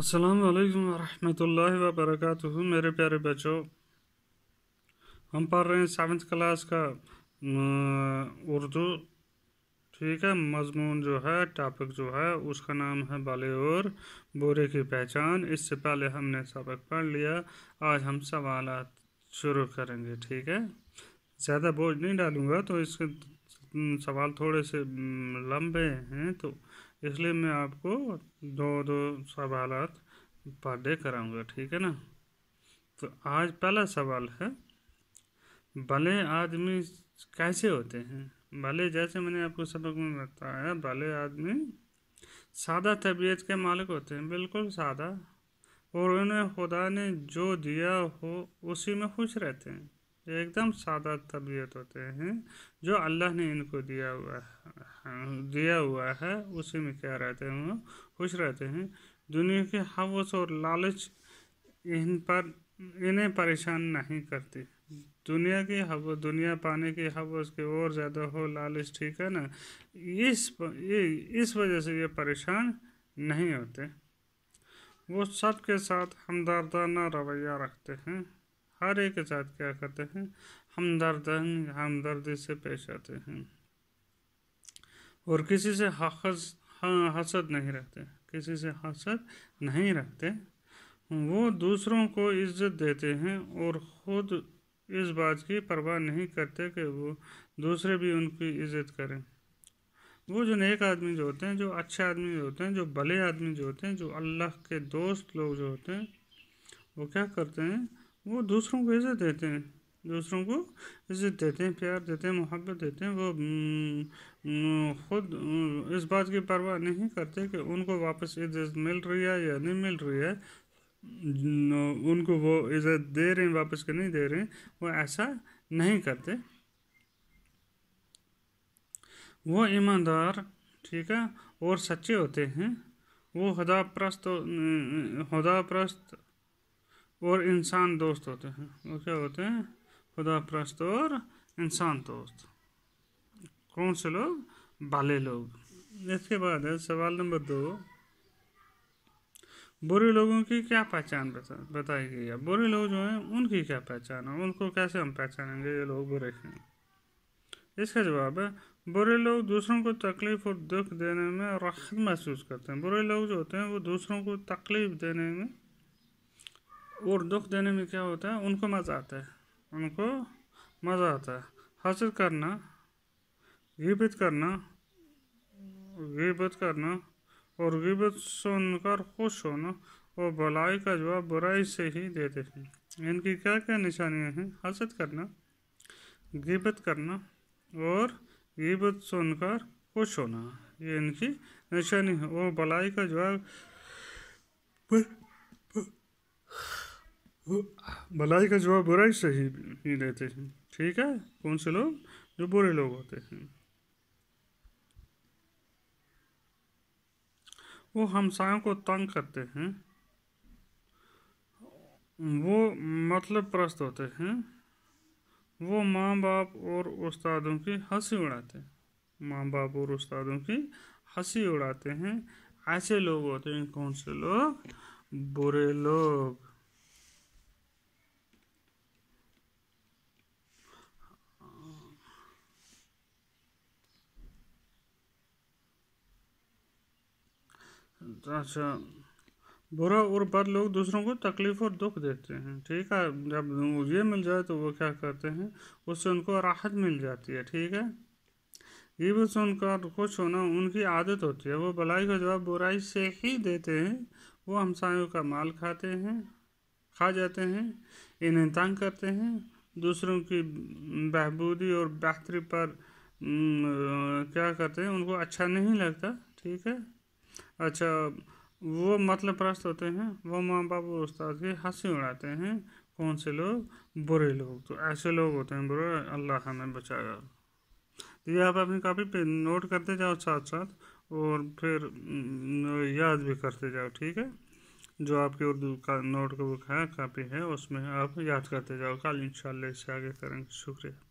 अस्सलाम वालेकुम रहमतुल्लाहि व बरकातुहू मेरे प्यारे बच्चों हम पढ़ रहे हैं सेवन्थ क्लास का उर्दू ठीक है मजमून जो है टॉपिक जो है उसका नाम है बाले और बुरे की पहचान इससे पहले हमने सबक पढ़ लिया आज हम सवाल शुरू करेंगे ठीक है ज़्यादा बोझ नहीं डालूंगा तो इसके सवाल थोड़े से लंबे हैं तो इसलिए मैं आपको दो दो सवाल पर डे कराऊंगा ठीक है ना तो आज पहला सवाल है भले आदमी कैसे होते हैं भले जैसे मैंने आपको सबक में बताया भले आदमी सादा तबीयत के मालिक होते हैं बिल्कुल सादा और उन्हें खुदा ने जो दिया हो उसी में खुश रहते हैं एकदम सादा तबीयत होते हैं जो अल्लाह ने इनको दिया हुआ दिया हुआ है उसी में क्या रहते हैं वो खुश रहते हैं दुनिया के हवस और लालच इन पर इन्हें परेशान नहीं करती दुनिया की हव दुनिया पाने की हवस के और ज़्यादा हो लालच ठीक है ना इस ये इस वजह से ये परेशान नहीं होते वो सब के साथ हमदर्दाना रवैया रखते हैं हर एक के साथ क्या करते हैं हमदर्द हमदर्दी से पेश आते हैं और किसी से हाँ, हसद नहीं रखते किसी से हसद नहीं रखते वो दूसरों को इज्जत देते हैं और खुद इस बात की परवाह नहीं करते कि वो दूसरे भी उनकी इज्जत करें वो जो नेक आदमी जो होते हैं जो अच्छे आदमी जो होते हैं जो भले आदमी जो होते हैं जो अल्लाह के दोस्त लोग जो होते हैं वो क्या करते हैं वो दूसरों को इज़्ज़त देते हैं दूसरों को इज़्ज़त देते हैं प्यार देते हैं मोहब्बत देते हैं वो खुद इस बात की परवाह नहीं करते कि उनको वापस इज़्ज़त मिल रही है या नहीं मिल रही है उनको वो इज़्ज़त दे रहे हैं वापस के नहीं दे रहे हैं वो ऐसा नहीं करते वो ईमानदार ठीक है और सच्चे होते हैं वो हदा प्रस्त खुदा प्रस्त और इंसान दोस्त होते हैं वो क्या होते हैं खुदा प्रस्त और इंसान दोस्त कौन से लोग भले लोग इसके बाद है सवाल नंबर दो बुरे लोगों की क्या पहचान बता बताई गई है बुरे लोग जो हैं उनकी क्या पहचान है उनको कैसे हम पहचानेंगे ये लोग बुरे हैं इसका जवाब है बुरे लोग दूसरों को तकलीफ और दुख देने में राहत महसूस करते हैं बुरे लोग जो होते हैं वो दूसरों को तकलीफ देने में और दुख देने में क्या होता है उनको मज़ा आता है उनको मज़ा आता है हासिल करना गिबत करना गिबत करना और गिबत सुनकर खुश होना और भलाई का जवाब बुराई से ही देते हैं इनकी क्या क्या निशानियां हैं हसद करना गिबत करना और गिबत सुनकर खुश होना ये इनकी निशानी है और भलाई का जवाब भलाई का जवाब बुराई से ही, ही देते हैं ठीक है कौन से लोग जो बुरे लोग होते हैं वो हमसायों को तंग करते हैं वो मतलब प्रस्त होते हैं वो माँ बाप और उस्तादों की हंसी उड़ाते हैं माँ बाप और उस्तादों की हंसी उड़ाते हैं ऐसे लोग होते हैं कौन से लोग बुरे लोग तो अच्छा बुरा और बद लोग दूसरों को तकलीफ़ और दुख देते हैं ठीक है जब ये मिल जाए तो वो क्या करते हैं उससे उनको राहत मिल जाती है ठीक है ये से उनका खुश होना उनकी आदत होती है वो भलाई का जवाब बुराई से ही देते हैं वो हमसायों का माल खाते हैं खा जाते हैं इन्हें तंग करते हैं दूसरों की बहबूदी और बेहतरी पर न, क्या करते हैं उनको अच्छा नहीं लगता ठीक है अच्छा वो मतलब प्रस्त होते हैं वो माँ बाप और उस्ताद की हंसी उड़ाते हैं कौन से लोग बुरे लोग तो ऐसे लोग होते हैं बुरे अल्लाह हमें बचाया तो ये आप अपनी कापी पे नोट करते जाओ साथ साथ और फिर याद भी करते जाओ ठीक है जो आपकी उर्दू का नोट बुक है कापी है उसमें आप याद करते जाओ कल इंशाल्लाह इससे आगे करेंगे शुक्रिया